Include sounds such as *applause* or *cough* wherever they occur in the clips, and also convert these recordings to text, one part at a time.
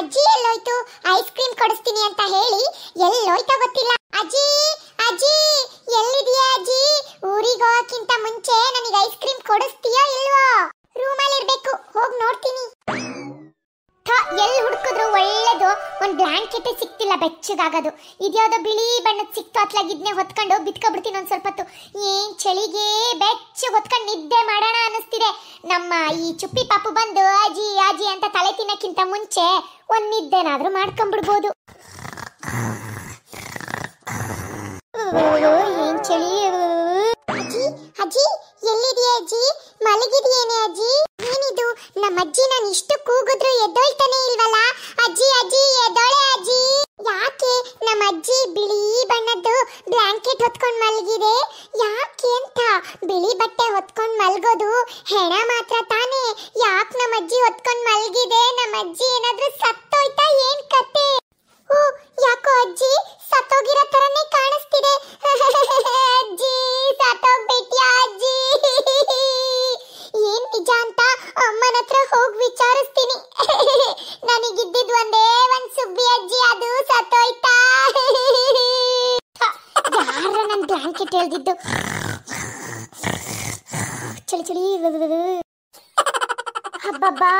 ಅಜ್ಜಿ ಎಲ್ಲೋಯ್ತು ice cream ಕೊಡಿಸ್ತೀನಿ ಅಂತ ಹೇಳಿ ಎಲ್ಲೋಯ್ತೋ ಗೊತ್ತಿಲ್ಲ ಅಜ್ಜಿ ಅಜ್ಜಿ ಎಲ್ಲಿದೆಯಾ ಅಜ್ಜಿ ಊರಿಗೆ ಹೋಗಕ್ಕಿಂತ ಮುಂಚೆ ನನಗೆ ಐಸ್ ಕ್ರೀಮ್ ಕೊಡಿಸ್ತೀಯೋ ಇಲ್ವೋ ರೂಮಲ್ಲಿ ಇರ್ಬೇಕು ಹೋಗಿ ನೋಡ್ತೀನಿ ಎಲ್ಲಿ ಹುಡುಕಿದ್ರು ಒಂದು ಬ್ಲಾಂಕೆಟೇ ಸಿಕ್ತಿಲ್ಲ ಬೆಚ್ಚಗಾಗೋದು ಇದ್ಯಾವುದೋ ಬಿಳಿ ಬಣ್ಣದ ಸಿಕ್ತು ಅತ್ಲಾಗ ಇದನ್ನೇ ಹೊತ್ಕೊಂಡು ಬಿತ್ಕೊಬಿಡ್ತೀನಿ ಒಂದು ಸ್ವಲ್ಪ ಹೊತ್ತು ಏನು ಚಳಿಗೆ ಬೆಚ್ಚಗೆ ಹೊತ್ಕೊಂಡು ನಿದ್ದೆ ಮಾಡೋಣ ಅನಿಸ್ತಿದೆ ನಮ್ಮ ಈ ಚುಪ್ಪಿ ಪಾಪು ಬಂದು ಅಜಿ ಅಜಿ ಅಂತ ತಲೆ ತಿನ್ನಕ್ಕಿಂತ ಮುಂಚೆ ಒಂದು ನಿದ್ದೆನಾದರೂ ಮಾಡ್ಕೊಂಬಿಡ್ಬೋದು ಹಾಕೊಂಡು ಮಲಗಿದೆ ಯಾಕೆ ಅಂತ ಬಿಳಿ ಬಟ್ಟೆ ಹೊತ್ಕೊಂಡು ಮಲಗೋದು ಹೆಣ ಮಾತ್ರ ತಾನೇ ಯಾಕೆ ನಮ್ಮ ಅಜ್ಜಿ ಹೊತ್ಕೊಂಡು ಮಲಗಿದೆ ನಮ್ಮ ಅಜ್ಜಿ ಏನಾದರೂ ಸತ್ತೋಯ್ತಾ ಏನು ಕತೆ ಬ್ಲಾಂಕೆಟ್ ಎಳ್ದಿದ್ದು ಚಳಿ ಚಳಿ ಹಬ್ಬಬ್ಬಾ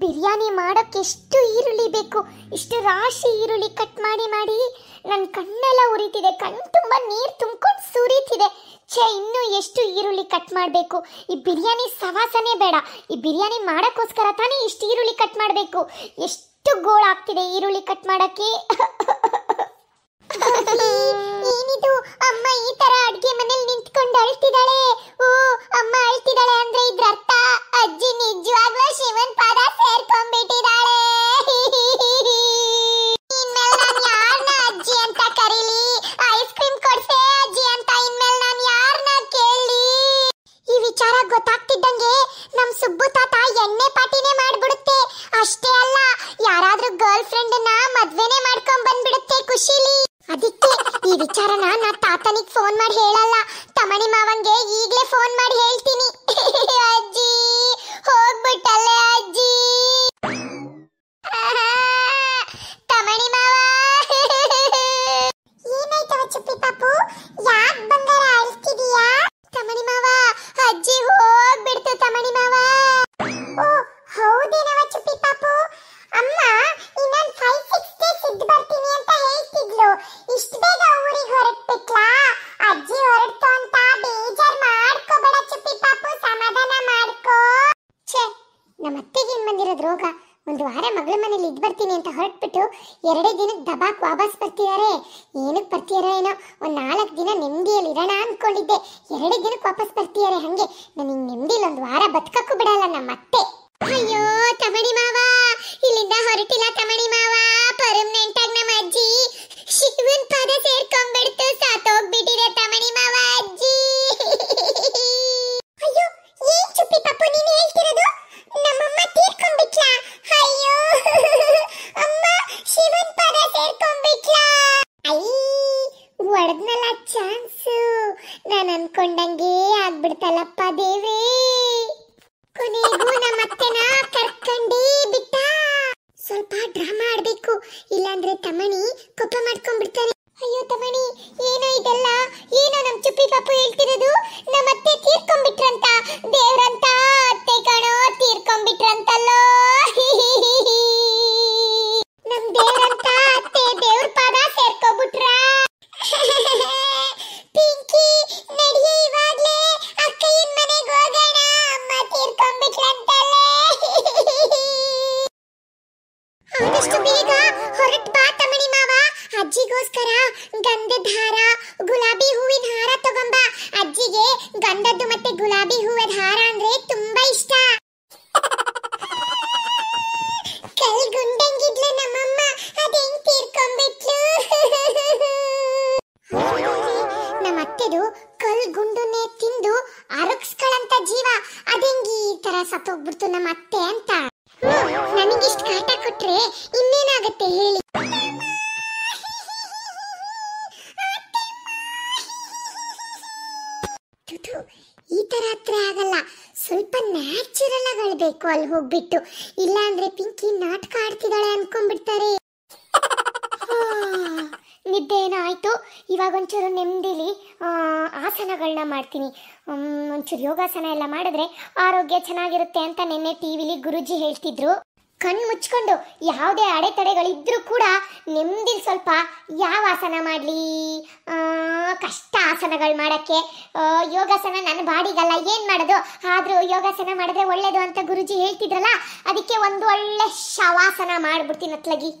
ಬಿರಿಯಾನಿ ಮಾಡೋಕೆ ಎಷ್ಟು ಈರುಳ್ಳಿ ಬೇಕು ಇಷ್ಟು ರಾಶಿ ಈರುಳ್ಳಿ ಕಟ್ ಮಾಡಿ ಮಾಡಿ ನನ್ನ ಕಣ್ಣೆಲ್ಲ ಉರಿತಿದೆ ಕಣ್ ತುಂಬ ನೀರು ತುಂಬ್ಕೊಂಡು ಸುರಿತಿದೆ ಛೇ ಇನ್ನೂ ಎಷ್ಟು ಈರುಳ್ಳಿ ಕಟ್ ಮಾಡಬೇಕು ಈ ಬಿರಿಯಾನಿ ಸವಾಸನೇ ಬೇಡ ಈ ಬಿರಿಯಾನಿ ಮಾಡೋಕ್ಕೋಸ್ಕರ ತಾನೇ ಇಷ್ಟು ಈರುಳ್ಳಿ ಕಟ್ ಮಾಡಬೇಕು ಎಷ್ಟು ಗೋಳಾಗ್ತಿದೆ ಈರುಳ್ಳಿ ಕಟ್ ಮಾಡೋಕ್ಕೆ *laughs* ತಾತನಿಗೆ ಫೋನ್ ಮಾಡಿ ಹೇಳಲ್ಲ ತಮಣಿ ಮಾವಂಗೆ ಈಗಲೇ ಫೋನ್ ಮಾಡಿ ಹೇಳ್ತೀನಿ *laughs* ಮಗ ಒಂದು ವಾರ ಮಗಳ ಮನೇಲಿ ಇದ್ ಬರ್ತೀನಿ ಅಂತ ಹೊರಟ್ಬಿಟ್ಟು ಎರಡೇ ದಿನಕ್ಕೆ ದಬಾಕ್ ವಾಪಸ್ ಬರ್ತಿದ್ದಾರೆ ಏನಕ್ಕೆ ಬರ್ತೀಯಾರ ಏನೋ ಒಂದು ನಾಲ್ಕು ದಿನ ನೆಮ್ಮದಿಯಲ್ಲಿ ಇರೋಣ ಅಂದ್ಕೊಂಡಿದ್ದೆ ಎರಡೇ ದಿನಕ್ಕೆ ವಾಪಸ್ ಬರ್ತಿದ್ದಾರೆ ಹಂಗೆ ನಾನು ಹಿಂಗೆ ಒಂದು ವಾರ ಬದುಕಕ್ಕೂ ಬಿಡಲ್ಲ ನಮ್ಮ ಅತ್ತೆ ಅಯ್ಯೋ ತಮಣಿ ಮಾವ ಇಲ್ಲಿಂದ ಹೊರಟಿಲ್ಲ ತಮಣಿ ಮಾವ ಪರ್ಮನೆಂಟ್ ನಮ್ಮ ಅಜ್ಜಿ ಶಿವನ್ ಪದ ಸೇರ್ಕೊಂಡ್ಬಿಡ್ತು ಸಾತೋಗ್ಬಿಟ್ಟಿದೆ ತಮಣಿ ಮಾವ ಮಂಗಳಪ್ಪ ದೇವ್ರೇ ಕೊನೆಗೂ ಅತ್ತೆನ ಕರ್ಕಂಡೇ ಬಿಟ್ಟ ಸ್ವಲ್ಪ ಡ್ರಾಮಾ ಮಾಡಬೇಕು ಇಲ್ಲಾಂದ್ರೆ ತಮಣಿ ಕೋಪ ಮಾಡ್ಕೊಂಡ್ಬಿಡ್ತಾನೆ ಅಯ್ಯೋ ತಮಣಿ ಏನೋ ಇದೆಲ್ಲ ಏನೋ ನಮ್ ಚುಪ್ಪಿ ಪಾಪು ಹೇಳ್ತಿರೋದು ನಮ್ಮತ್ತೆ ತೀರ್ಕೊಂಡ್ಬಿಟ್ರಂತ ಇಷ್ಟು ಬೇಗ ಹೊರಟ್ ಬಾ ತಮಣಿ ಮಾವ ಅಜ್ಜಿಗೋಸ್ಕರ ಗಂಧದ ಹಾರ ಗುಲಾಬಿ ಹೂವಿನ ಹಾರ ತಗೊಂಬ ಅಜ್ಜಿಗೆ ಗಂಧದ್ದು ಮತ್ತೆ ಗುಲಾಬಿ ಹೂವಿನ ಹಾರ ಅಂದ್ರೆ ತುಂಬಾ ಇಷ್ಟ ಕೈ ಕಲ್ಗುಂಡಂಗಿದ್ಲು ನಮ್ಮಮ್ಮ ಅದೆಂಗ್ ತೀರ್ಕೊಂಡ್ಬಿಟ್ಲು ನಮ್ಮ ಅತ್ತೆದು ಕಲ್ಗುಂಡುನೆ ತಿಂದು ಅರಕ್ಸ್ಗಳಂತ ಜೀವ ಅದೆಂಗ್ ಈ ತರ ಸತ್ತೋಗ್ಬಿಡ್ತು ನಮ್ಮ ಅತ್ತೆ ಅಂತ ನನಗಿಷ್ಟು ಕಾಟ ಕೊಟ್ರೆ ಇನ್ನೇನಾಗುತ್ತೆ ಹೇಳಿ ಈ ತರ ಹತ್ರ ಆಗಲ್ಲ ಸ್ವಲ್ಪ ನ್ಯಾಚುರಲ್ ಆಗಿ ಬೇಕು ಅಲ್ಲಿ ಹೋಗ್ಬಿಟ್ಟು ಇಲ್ಲಾಂದ್ರೆ ಪಿಂಕಿ ನಾಟಕ ಆಡ್ತಿದ್ದಾಳೆ ಅನ್ಕೊಂಡ್ಬಿಡ್ತಾರೆ ನಿದ್ದೆ ಏನೋ ಆಯಿತು ಇವಾಗ ಒಂಚೂರು ನೆಮ್ಮದಿಲಿ ಆಸನಗಳನ್ನ ಮಾಡ್ತೀನಿ ಒಂಚೂರು ಯೋಗಾಸನ ಎಲ್ಲ ಮಾಡಿದ್ರೆ ಆರೋಗ್ಯ ಚೆನ್ನಾಗಿರುತ್ತೆ ಅಂತ ನಿನ್ನೆ ಟಿ ವಿಲಿ ಗುರುಜಿ ಹೇಳ್ತಿದ್ರು ಕಣ್ಣು ಮುಚ್ಕೊಂಡು ಯಾವುದೇ ಅಡೆತಡೆಗಳಿದ್ರೂ ಕೂಡ ನೆಮ್ಮದಿ ಸ್ವಲ್ಪ ಯಾವ ಆಸನ ಮಾಡಲಿ ಕಷ್ಟ ಆಸನಗಳು ಮಾಡೋಕ್ಕೆ ಯೋಗಾಸನ ನನ್ನ ಬಾಡಿಗಲ್ಲ ಏನು ಮಾಡೋದು ಆದರೂ ಯೋಗಾಸನ ಮಾಡಿದ್ರೆ ಒಳ್ಳೆಯದು ಅಂತ ಗುರುಜಿ ಹೇಳ್ತಿದ್ರಲ್ಲ ಅದಕ್ಕೆ ಒಂದು ಒಳ್ಳೆ ಶವಾಸನ ಮಾಡಿಬಿಡ್ತೀನಿ ಅತ್ಲಗಿ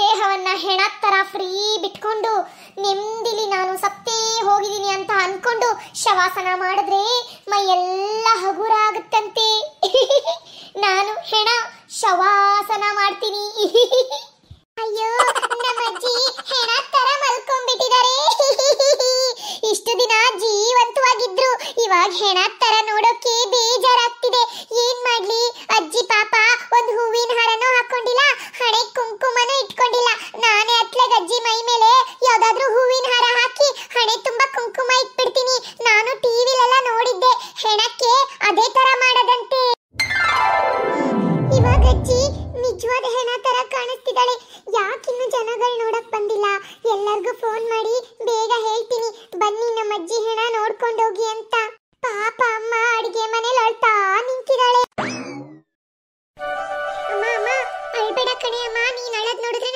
ದೇಹವನ್ನ ಹೆಣ ತರ ಫ್ರೀ ಬಿಟ್ಕೊಂಡು ನೆಮ್ಮದಿಲಿ ನಾನು ಸತ್ತೇ ಹೋಗಿದ್ದೀನಿ ಅಂತ ಅನ್ಕೊಂಡು ಶವಾಸನ ಮಾಡಿದ್ರೆ ಮೈ ಎಲ್ಲ ಹಗುರ ಆಗುತ್ತಂತೆ ನಾನು ಹೆಣ ಶವಾಸನ ಮಾಡ್ತೀನಿ ಅಯ್ಯೋ ನಮ್ಮಜ್ಜಿ ಹೆಣ ತರ ಮಲ್ಕೊಂಡ್ಬಿಟ್ಟಿದ್ದಾರೆ ಇಷ್ಟು ದಿನ ಜೀವಂತವಾಗಿದ್ರು ಇವಾಗ ಹೆಣ ಹೋಗ್ಬಿಟ್ಟಿದ್ದಾಳೆ ಯಾಕಿನ್ನು ಜನಗಳು ನೋಡಕ್ ಬಂದಿಲ್ಲ ಎಲ್ಲರಿಗೂ ಫೋನ್ ಮಾಡಿ ಬೇಗ ಹೇಳ್ತೀನಿ ಬನ್ನಿ ನಮ್ಮ ಅಜ್ಜಿ ಹೆಣ ನೋಡ್ಕೊಂಡೋಗಿ ಅಂತ ಪಾಪ ಅಮ್ಮ ಅಡಿಗೆ ಮನೇಲಿ ಅಳ್ತಾ ನಿಂತಿದ್ದಾಳೆ ಅಮ್ಮ ಅಮ್ಮ ಅಳ್ಬೇಡ ಕಣೆ ಅಮ್ಮ ನೀನ್ ಅಳದ್ ನೋಡಿದ್ರೆ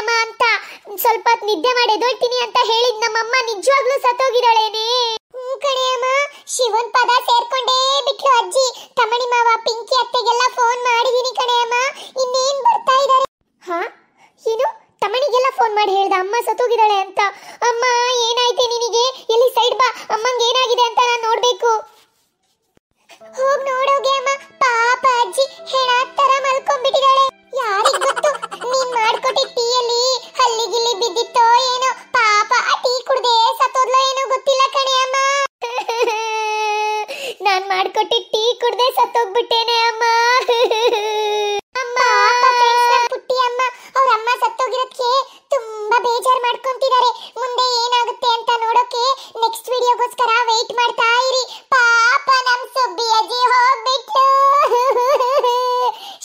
ಅಮ್ಮ ಅಂತ ಸ್ವಲ್ಪ ಹೊತ್ತು ನಿದ್ದೆ ಮಾಡಿ ಎದೊಳ್ತೀನಿ ಅಂತ ಹೇಳಿದ್ ನಮ್ಮಮ್ಮ ನಿಜವಾಗ್ಲೂ ಸತ್ತೋಗಿದ್ದಾಳೇನೆ ಹ್ಞೂ ಕಣೇ ಅಮ್ಮ ಶಿವನ್ ಪದ ಸೇರ್ಕೊಂಡೇ ಬಿಟ್ಲು ಅಜ್ಜಿ ತಮಣಿ ಮಾವ ಪಿಂಕಿ ಅತ್ತೆಗೆಲ್ಲ ಫೋನ್ ಮಾಡಿದೀನಿ ಕಣೆ ಅಮ್ಮ ಇನ್ನೇನ್ ಬರ್ತಾ ಇದ್ದಾರೆ ಹಾ ಏನು ತಮಣಿಗೆಲ್ಲ ಫೋನ್ ಮಾಡಿ ಹೇಳ್ದ ಅಮ್ಮ ಸತ್ತೋಗಿದ್ದಾಳೆ ಅಂತ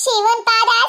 请问大家